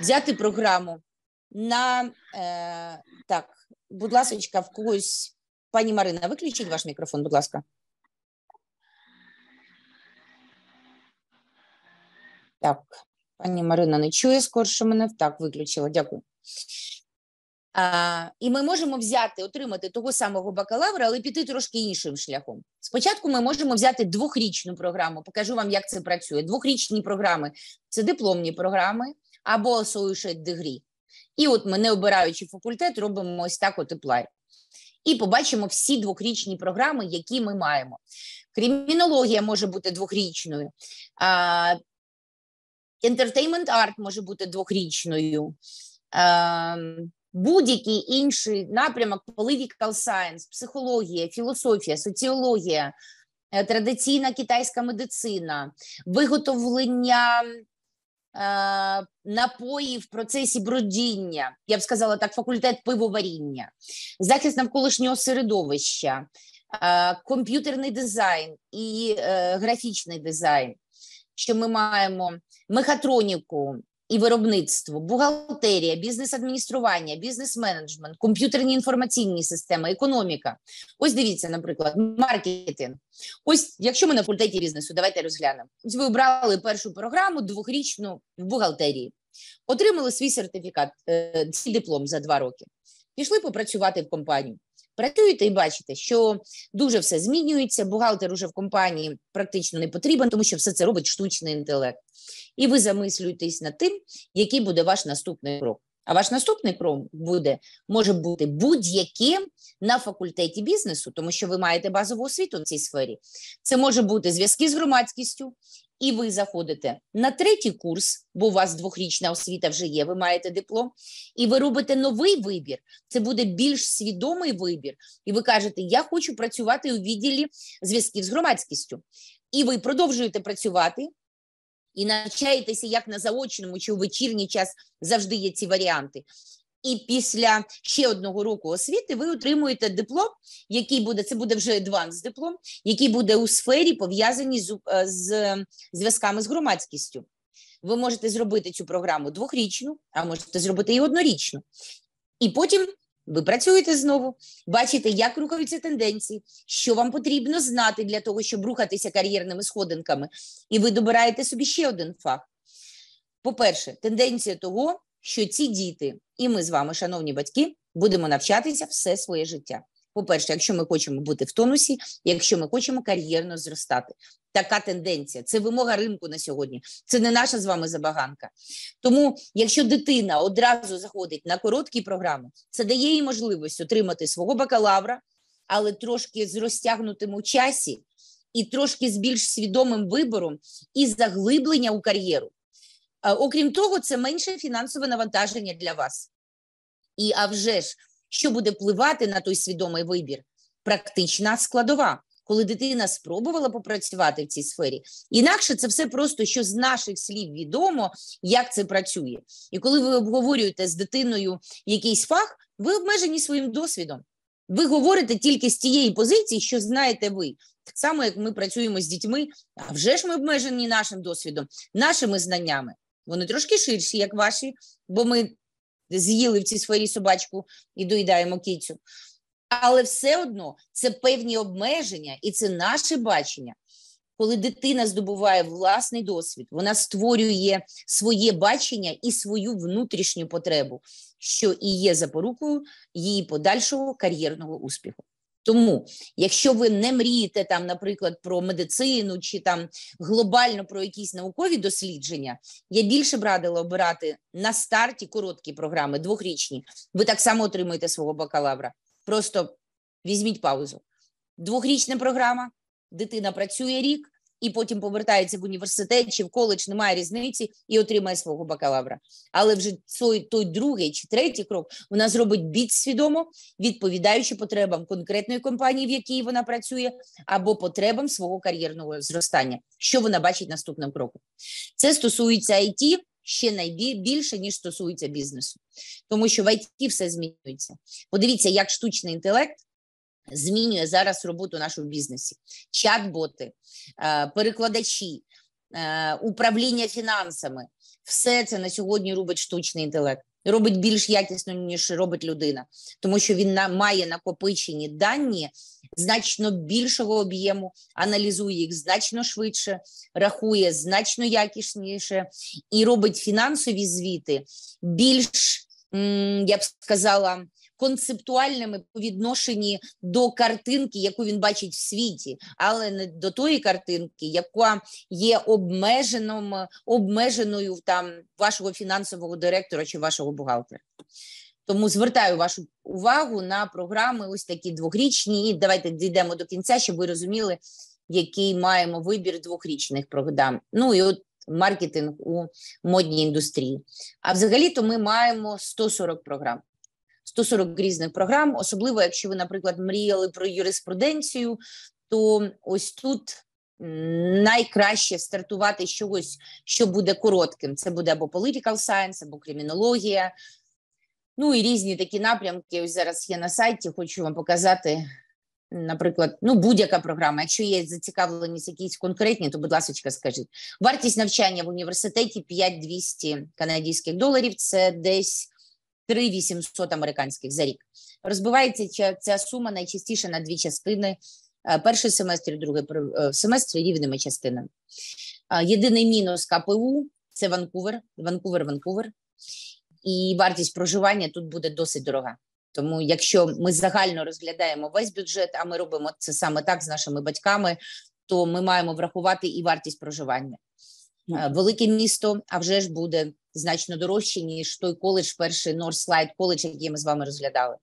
Взяти програму на е, так, будь ласка, в когось, пані Марина, виключіть ваш мікрофон, будь ласка. Так, пані Марина не чує скорше мене. Так, виключила. Дякую. А, І ми можемо взяти, отримати того самого бакалавра, але піти трошки іншим шляхом. Спочатку ми можемо взяти двохрічну програму. Покажу вам, як це працює. Двохрічні програми це дипломні програми або associate degree. І от ми, не обираючи факультет, робимо ось так от apply. І побачимо всі двохрічні програми, які ми маємо. Кримінологія може бути двохрічною, Entertainment арт може бути двохрічною. Ем, будь-який інший напрямок political science, психологія, філософія, соціологія, е, традиційна китайська медицина, виготовлення е, напоїв в процесі бродіння, я б сказала так, факультет пивоваріння, захист навколишнього середовища, е, комп'ютерний дизайн і е, графічний дизайн що ми маємо мехатроніку і виробництво, бухгалтерія, бізнес-адміністрування, бізнес-менеджмент, комп'ютерні інформаційні системи, економіка. Ось дивіться, наприклад, маркетинг. Ось, якщо ми на факультеті бізнесу, давайте розглянемо. Ось ви обрали першу програму двохрічну в бухгалтерії, отримали свій сертифікат, е, свій диплом за два роки. Пішли попрацювати в компанію працюєте і бачите, що дуже все змінюється. Бухгалтер уже в компанії практично не потрібен, тому що все це робить штучний інтелект. І ви замислюєтесь над тим, який буде ваш наступний крок. А ваш наступний крок буде може бути будь-яким на факультеті бізнесу, тому що ви маєте базову освіту в цій сфері. Це може бути зв'язки з громадськістю, і ви заходите на третій курс, бо у вас двохрічна освіта вже є. Ви маєте диплом, і ви робите новий вибір. Це буде більш свідомий вибір. І ви кажете, я хочу працювати у відділі зв'язків з громадськістю. І ви продовжуєте працювати і навчаєтеся як на заочному чи у вечірній час завжди є ці варіанти. І після ще одного року освіти ви отримуєте диплом, який буде це буде вже адванс диплом, який буде у сфері пов'язаній з, е, з зв'язками з громадськістю. Ви можете зробити цю програму двохрічну, а можете зробити і однорічну. І потім ви працюєте знову, бачите, як рухаються тенденції, що вам потрібно знати для того, щоб рухатися кар'єрними сходинками, і ви добираєте собі ще один фах. По-перше, тенденція того, що ці діти, і ми з вами, шановні батьки, будемо навчатися все своє життя. По-перше, якщо ми хочемо бути в тонусі, якщо ми хочемо кар'єрно зростати, така тенденція це вимога ринку на сьогодні. Це не наша з вами забаганка. Тому, якщо дитина одразу заходить на короткі програми, це дає їй можливість отримати свого бакалавра, але трошки з розтягнутим у часі, і трошки з більш свідомим вибором і заглиблення у кар'єру. Е, окрім того, це менше фінансове навантаження для вас. І а вже ж, що буде впливати на той свідомий вибір, практична складова, коли дитина спробувала попрацювати в цій сфері. Інакше це все просто що з наших слів відомо, як це працює. І коли ви обговорюєте з дитиною якийсь фах, ви обмежені своїм досвідом. Ви говорите тільки з тієї позиції, що знаєте ви. Так само, як ми працюємо з дітьми, а вже ж ми обмежені нашим досвідом, нашими знаннями. Вони трошки ширші, як ваші, бо ми з'їли в цій сфері собачку і доїдаємо кіцю. Але все одно це певні обмеження, і це наше бачення. Коли дитина здобуває власний досвід, вона створює своє бачення і свою внутрішню потребу, що і є запорукою її подальшого кар'єрного успіху. Тому, якщо ви не мрієте там, наприклад, про медицину чи там глобально про якісь наукові дослідження, я більше б радила обирати на старті короткі програми, двохрічні. Ви так само отримуєте свого бакалавра. Просто візьміть паузу. Двохрічна програма, дитина працює рік і потім повертається в університет чи в коледж, немає різниці і отримає свого бакалавра. Але вже той, той другий чи третій крок вона зробить більш свідомо, відповідаючи потребам конкретної компанії, в якій вона працює, або потребам свого кар'єрного зростання, що вона бачить наступним кроком. Це стосується IT, Ще найбільше, ніж стосується бізнесу, тому що в IT все змінюється. Подивіться, як штучний інтелект змінює зараз роботу нашу в бізнесі: чат-боти, е, перекладачі, е, управління фінансами все це на сьогодні робить штучний інтелект. Робить більш якісно, ніж робить людина, тому що він на має накопичені дані значно більшого об'єму, аналізує їх значно швидше, рахує значно якісніше і робить фінансові звіти більш, я б сказала, концептуальними по відношенні до картинки, яку він бачить в світі, але не до тої картинки, яка є обмеженим, обмеженою там вашого фінансового директора чи вашого бухгалтера. Тому звертаю вашу увагу на програми, ось такі двохрічні. І давайте дійдемо до кінця, щоб ви розуміли, який маємо вибір двохрічних програм. Ну і от маркетинг у модній індустрії. А взагалі-то ми маємо 140 програм. 140 різних програм, особливо якщо ви, наприклад, мріяли про юриспруденцію, то ось тут. Найкраще стартувати з чогось, що буде коротким. Це буде або political science, або кримінологія, ну і різні такі напрямки. Ось зараз є на сайті, хочу вам показати, наприклад, ну будь-яка програма. Якщо є зацікавленість якісь конкретні, то, будь ласка, скажіть. Вартість навчання в університеті 5200 канадських доларів. Це десь 3 800 американських за рік. Розбивається ця сума найчастіше на дві частини. Е, перший семестр, другий е, семестр рівними частинами. Е, єдиний мінус КПУ це Ванкувер, Ванкувер, Ванкувер. І вартість проживання тут буде досить дорога. Тому, якщо ми загально розглядаємо весь бюджет, а ми робимо це саме так з нашими батьками, то ми маємо врахувати і вартість проживання. Велике місто, а вже ж буде значно дорожче, ніж той коледж, перший Northside коледж, який ми з вами розглядали.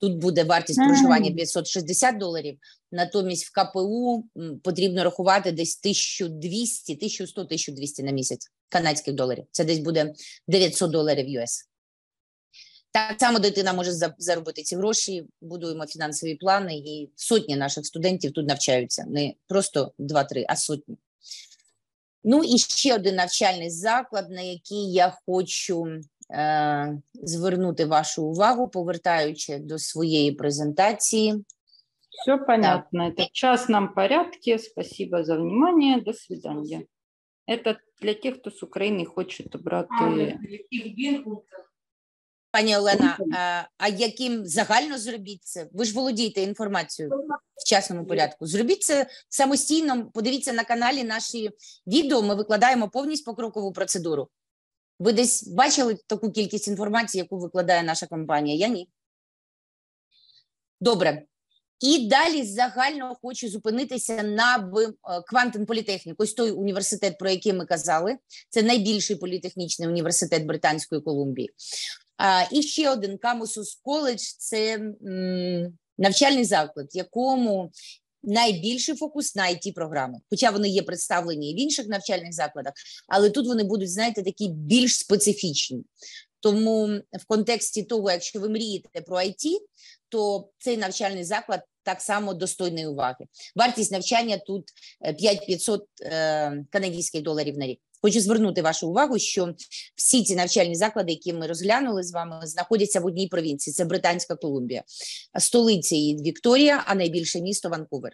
Тут буде вартість проживання 560 доларів. Натомість в КПУ потрібно рахувати десь 1200, 1100, 1200 на місяць канадських доларів. Це десь буде 900 доларів US. Так само дитина може заробити ці гроші. Будуємо фінансові плани, і сотні наших студентів тут навчаються не просто 2-3, а сотні. Ну і ще один навчальний заклад, на який я хочу е, звернути вашу увагу, повертаючи до своєї презентації. Все понятно. Так. Это в частном порядке. Спасибо за внимание. До свидания. Это для тех, кто с Украины хочет обратно. А, Пані Олена, а яким загально зробіть це? Ви ж володієте інформацією в часному порядку. Зробіть це самостійно. Подивіться на каналі наші відео. Ми викладаємо повністю покрокову процедуру. Ви десь бачили таку кількість інформації, яку викладає наша компанія? Я ні. Добре. І далі загально хочу зупинитися на Квантен Політехнік. Ось той університет, про який ми казали, це найбільший політехнічний університет Британської Колумбії. І ще один Камусус коледж це навчальний заклад, якому найбільший фокус на it програми, хоча вони є представлені і в інших навчальних закладах, але тут вони будуть, знаєте, такі більш специфічні. Тому в контексті того, якщо ви мрієте про IT, то цей навчальний заклад так само достойний уваги. Вартість навчання тут 5500 е, е, канадських доларів на рік. Хочу звернути вашу увагу, що всі ці навчальні заклади, які ми розглянули з вами, знаходяться в одній провінції. Це Британська Колумбія, столиця її Вікторія, а найбільше місто Ванкувер.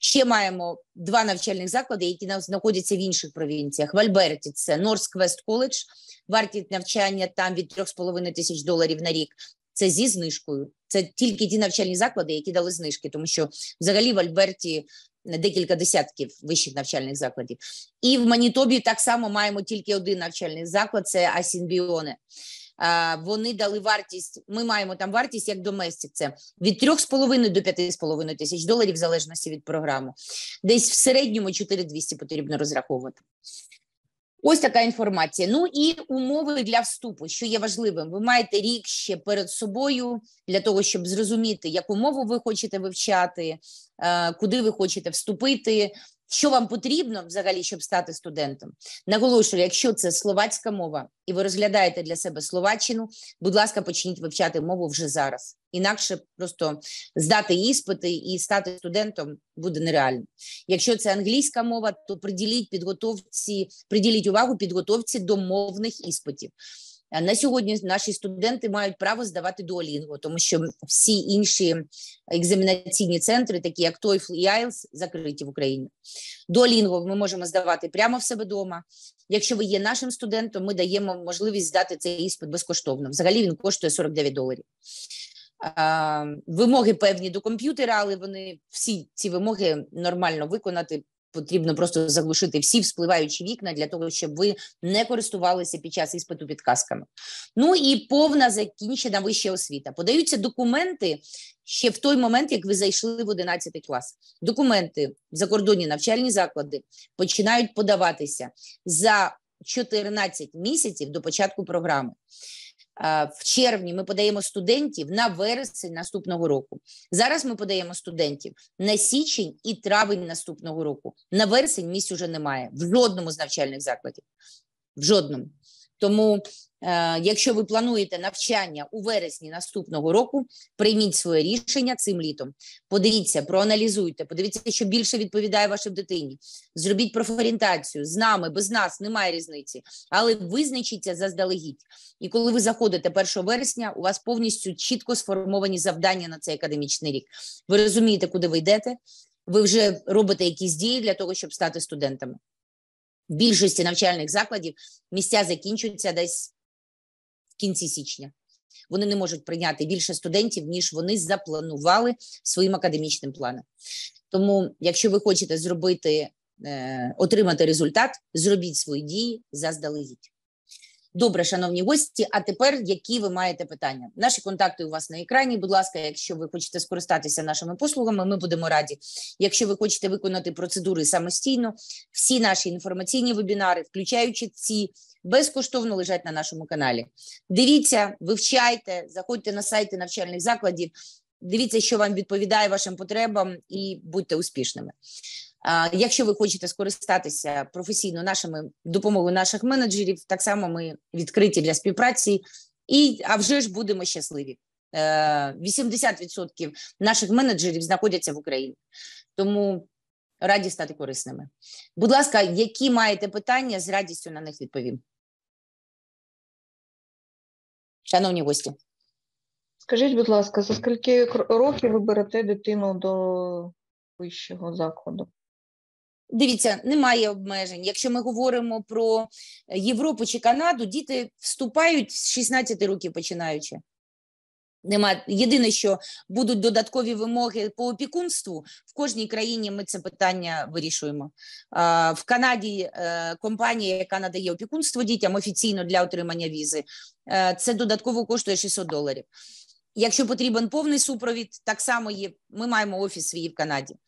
Ще маємо два навчальних заклади, які знаходяться в інших провінціях. В Альберті це Норс Коледж, вартість навчання там від 3,5 тисяч доларів на рік. Це зі знижкою. Це тільки ті навчальні заклади, які дали знижки, тому що взагалі в Альберті декілька десятків вищих навчальних закладів. І в Манітобі так само маємо тільки один навчальний заклад це Асінбіоне. Вони дали вартість. Ми маємо там вартість як доместик, це від 3,5 до 5,5 тисяч доларів, в залежності від програми. Десь в середньому 4,200 потрібно розраховувати. Ось така інформація. Ну і умови для вступу, що є важливим. Ви маєте рік ще перед собою для того, щоб зрозуміти, яку мову ви хочете вивчати, е, куди ви хочете вступити, що вам потрібно взагалі, щоб стати студентом. Наголошую, якщо це словацька мова, і ви розглядаєте для себе словаччину, будь ласка, почніть вивчати мову вже зараз. Інакше просто здати іспити і стати студентом буде нереально. Якщо це англійська мова, то приділіть підготовці, приділіть увагу підготовці до мовних іспитів. Е, на сьогодні наші студенти мають право здавати дуолінгу, тому що всі інші екзаменаційні центри, такі як TOEFL і IELTS, закриті в Україні. Дуолінгу ми можемо здавати прямо в себе вдома. Якщо ви є нашим студентом, ми даємо можливість здати цей іспит безкоштовно. Взагалі він коштує 49 доларів. Е, вимоги певні до комп'ютера, але вони всі ці вимоги нормально виконати Потрібно просто заглушити всі вспливаючі вікна для того, щоб ви не користувалися під час іспиту підказками. Ну і повна закінчена вища освіта. Подаються документи ще в той момент, як ви зайшли в 11 клас. Документи закордонні навчальні заклади починають подаватися за 14 місяців до початку програми. Е, в червні ми подаємо студентів на вересень наступного року. Зараз ми подаємо студентів на січень і травень наступного року. На вересень місць уже немає в жодному з навчальних закладів. В жодному. Тому, е, якщо ви плануєте навчання у вересні наступного року, прийміть своє рішення цим літом. Подивіться, проаналізуйте, подивіться, що більше відповідає вашій дитині. Зробіть профорієнтацію з нами, без нас немає різниці, але визначіться заздалегідь. І коли ви заходите 1 вересня, у вас повністю чітко сформовані завдання на цей академічний рік. Ви розумієте, куди ви йдете. Ви вже робите якісь дії для того, щоб стати студентами більшості навчальних закладів місця закінчуються десь в кінці січня. Вони не можуть прийняти більше студентів, ніж вони запланували своїм академічним планом. Тому, якщо ви хочете зробити, е, отримати результат, зробіть свої дії заздалегідь. Добре, шановні гості. А тепер які ви маєте питання? Наші контакти у вас на екрані. Будь ласка, якщо ви хочете скористатися нашими послугами, ми будемо раді. Якщо ви хочете виконати процедури самостійно, всі наші інформаційні вебінари, включаючи ці, безкоштовно лежать на нашому каналі. Дивіться, вивчайте, заходьте на сайти навчальних закладів. Дивіться, що вам відповідає вашим потребам, і будьте успішними. Якщо ви хочете скористатися професійно нашими допомогою наших менеджерів, так само ми відкриті для співпраці і а вже ж будемо щасливі. 80% е, наших менеджерів знаходяться в Україні, тому раді стати корисними. Будь ласка, які маєте питання з радістю на них відповім. Шановні гості, скажіть, будь ласка, за скільки років ви берете дитину до вищого закладу? Дивіться, немає обмежень. Якщо ми говоримо про Європу чи Канаду, діти вступають з 16 років починаючи. Нема єдине, що будуть додаткові вимоги по опікунству. В кожній країні ми це питання вирішуємо. В Канаді е, компанія, яка надає опікунство дітям офіційно для отримання візи, е, це додатково коштує 600 доларів. Якщо потрібен повний супровід, так само є. Ми маємо офіс свій в Канаді. Е,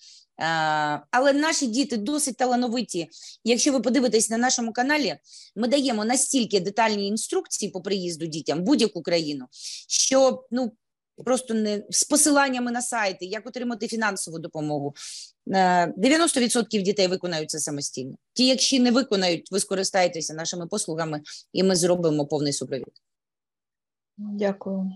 але наші діти досить талановиті. Якщо ви подивитесь на нашому каналі, ми даємо настільки детальні інструкції по приїзду дітям в будь-яку країну, що ну просто не з посиланнями на сайти, як отримати фінансову допомогу. 90% е, дітей виконаються самостійно. Ті, якщо не виконають, ви скористаєтеся нашими послугами, і ми зробимо повний супровід. Дякую.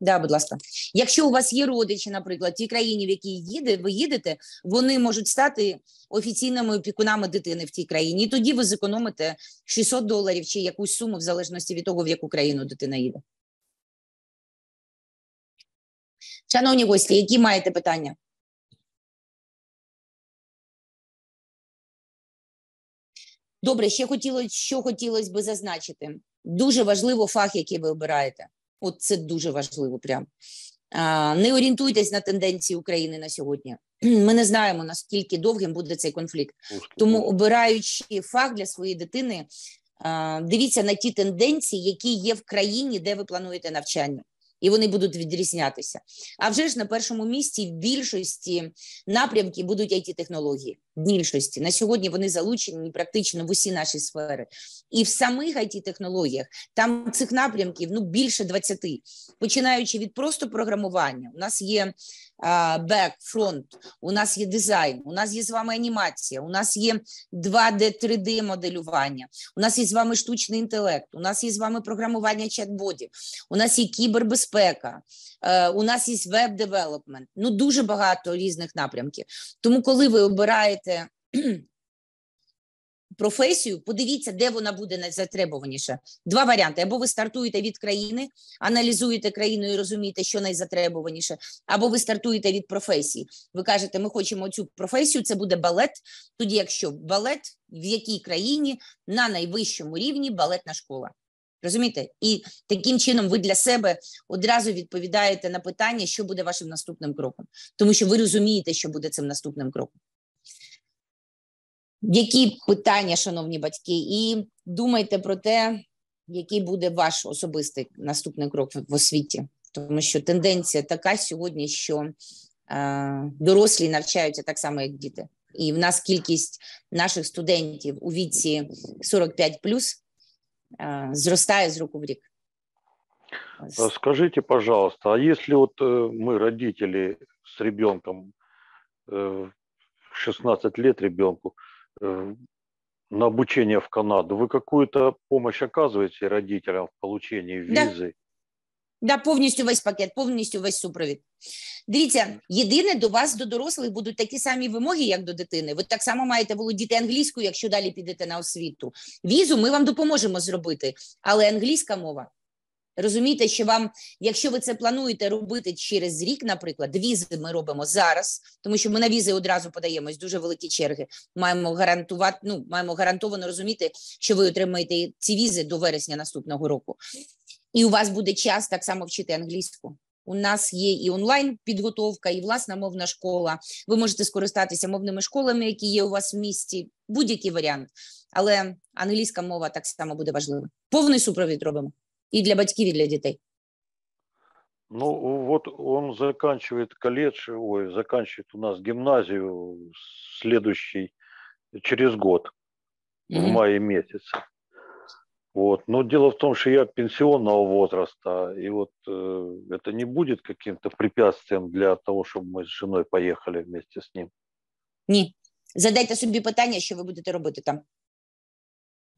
Да, будь ласка, якщо у вас є родичі, наприклад, ті тій країні, в якій їде, ви їдете, вони можуть стати офіційними опікунами дитини в тій країні. І тоді ви зекономите 600 доларів чи якусь суму в залежності від того, в яку країну дитина їде. Шановні гості, які маєте питання? Добре, ще хотілося, що хотілося би зазначити. Дуже важливо фах, який ви обираєте. От це дуже важливо. Прям не орієнтуйтесь на тенденції України на сьогодні. *clears throat* Ми не знаємо наскільки довгим буде цей конфлікт. Тому, ну. обираючи факт для своєї дитини, дивіться на ті тенденції, які є в країні, де ви плануєте навчання і вони будуть відрізнятися. А вже ж на першому місці в більшості напрямки будуть it технології. Більшості на сьогодні вони залучені практично в усі наші сфери, і в самих it технологіях там цих напрямків ну більше 20. починаючи від просто програмування. У нас є бек, фронт, у нас є дизайн, у нас є з вами анімація, у нас є 2D, 3D моделювання, у нас є з вами штучний інтелект, у нас є з вами програмування чат бодів у нас є кібербезпека, е, у нас є веб-девелопмент. Ну дуже багато різних напрямків. Тому, коли ви обираєте професію, подивіться, де вона буде найзатребуваніша. Два варіанти: або ви стартуєте від країни, аналізуєте країну і розумієте, що найзатребуваніше, або ви стартуєте від професії. Ви кажете, ми хочемо цю професію, це буде балет. Тоді, якщо балет в якій країні на найвищому рівні балетна школа. Розумієте, і таким чином ви для себе одразу відповідаєте на питання, що буде вашим наступним кроком, тому що ви розумієте, що буде цим наступним кроком які питання, шановні батьки, і думайте про те, який буде ваш особистий наступний крок в освіті, тому що тенденція така сьогодні, що е, дорослі навчаються так само, як діти. І в нас кількість наших студентів у віці 45 плюс э, зростає з року в рік. Скажите, пожалуйста, а если вот э, мы, родители, с ребенком, 16 э, лет ребенку, Э, на обучение в Канаду, вы какую-то помощь оказываете родителям в получении візи? Да, повністю весь пакет, повністю весь супровід. Дивіться, єдине до вас, до дорослих, будуть такі самі вимоги, як до дитини. Ви так само маєте володіти англійською, якщо далі підете на освіту. Візу ми вам допоможемо зробити, але англійська мова Розумієте, що вам, якщо ви це плануєте робити через рік, наприклад, візи ми робимо зараз, тому що ми на візи одразу подаємось дуже великі черги. Маємо гарантувати, ну маємо гарантовано розуміти, що ви отримаєте ці візи до вересня наступного року, і у вас буде час так само вчити англійську. У нас є і онлайн підготовка, і власна мовна школа. Ви можете скористатися мовними школами, які є у вас в місті, будь-який варіант, але англійська мова так само буде важлива. Повний супровід робимо. і для батьків, і для дітей. Ну, вот он заканчивает колледж, ой, заканчивает у нас гимназию следующий, через год, mm-hmm. в мае месяце. Вот. Но дело в том, что я пенсионного возраста, и вот э, это не будет каким-то препятствием для того, чтобы мы с женой поехали вместе с ним. Ні. Задайте собі питання, що вы будете работать там.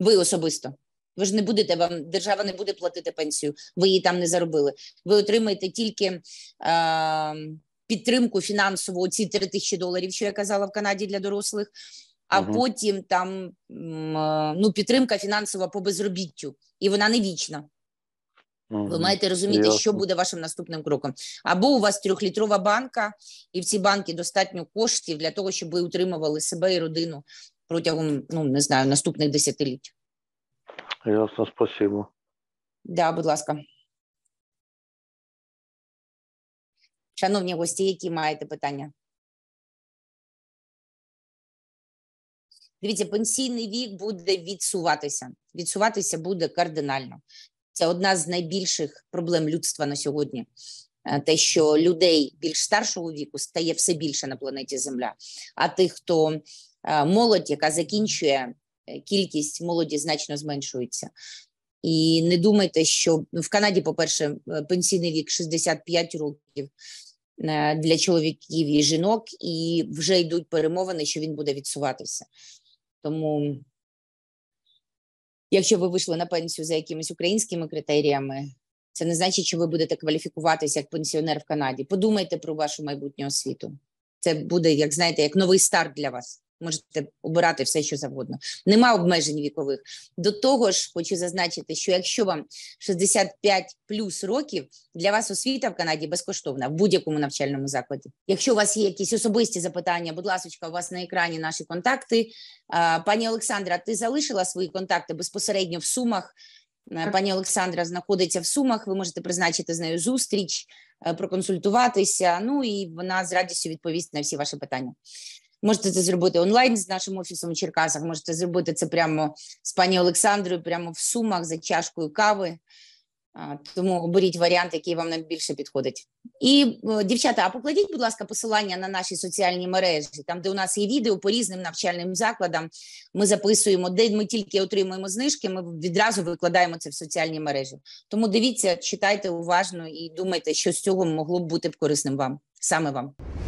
Ви особисто. Ви ж не будете вам, держава не буде платити пенсію, ви її там не заробили. Ви отримаєте тільки. Е, Підтримку фінансову ці 3 тисячі доларів, що я казала в Канаді для дорослих, а угу. потім там ну підтримка фінансова по безробіттю, і вона не вічна. Ви маєте розуміти, Ясно. що буде вашим наступним кроком. Або у вас трьохлітрова банка, і в цій банці достатньо коштів для того, щоб ви утримували себе і родину протягом ну не знаю наступних десятиліть. Ясно, спасибо. Да, будь ласка. Шановні гості, які маєте питання? Дивіться, пенсійний вік буде відсуватися. Відсуватися буде кардинально. Це одна з найбільших проблем людства на сьогодні. Е, те, що людей більш старшого віку стає все більше на планеті Земля. А тих, хто е, молодь, яка закінчує Е, кількість молоді значно зменшується. І не думайте, що ну, в Канаді, по-перше, е, пенсійний вік 65 років е, для чоловіків і жінок, і вже йдуть перемовини, що він буде відсуватися. Тому, якщо ви вийшли на пенсію за якимись українськими критеріями, це не значить, що ви будете кваліфікуватися як пенсіонер в Канаді. Подумайте про вашу майбутню освіту. Це буде, як знаєте, як новий старт для вас. Можете обирати все, що завгодно. Нема обмежень вікових. До того ж, хочу зазначити, що якщо вам 65 плюс років для вас освіта в Канаді безкоштовна в будь-якому навчальному закладі. Якщо у вас є якісь особисті запитання, будь ласка, у вас на екрані наші контакти. Пані Олександра, ти залишила свої контакти безпосередньо в сумах. Е, пані Олександра знаходиться в сумах. Ви можете призначити з нею зустріч, е, проконсультуватися. Ну і вона з радістю відповість на всі ваші питання. Можете це зробити онлайн з нашим офісом у Черкасах. Можете зробити це прямо з пані Олександрою, прямо в сумах за чашкою кави. Тому оберіть варіант, який вам найбільше підходить. І е, дівчата, а покладіть, будь ласка, посилання на наші соціальні мережі, там, де у нас є відео по різним навчальним закладам. Ми записуємо, де ми тільки отримуємо знижки, ми відразу викладаємо це в соціальні мережі. Тому дивіться, читайте уважно і думайте, що з цього могло б бути корисним вам саме вам.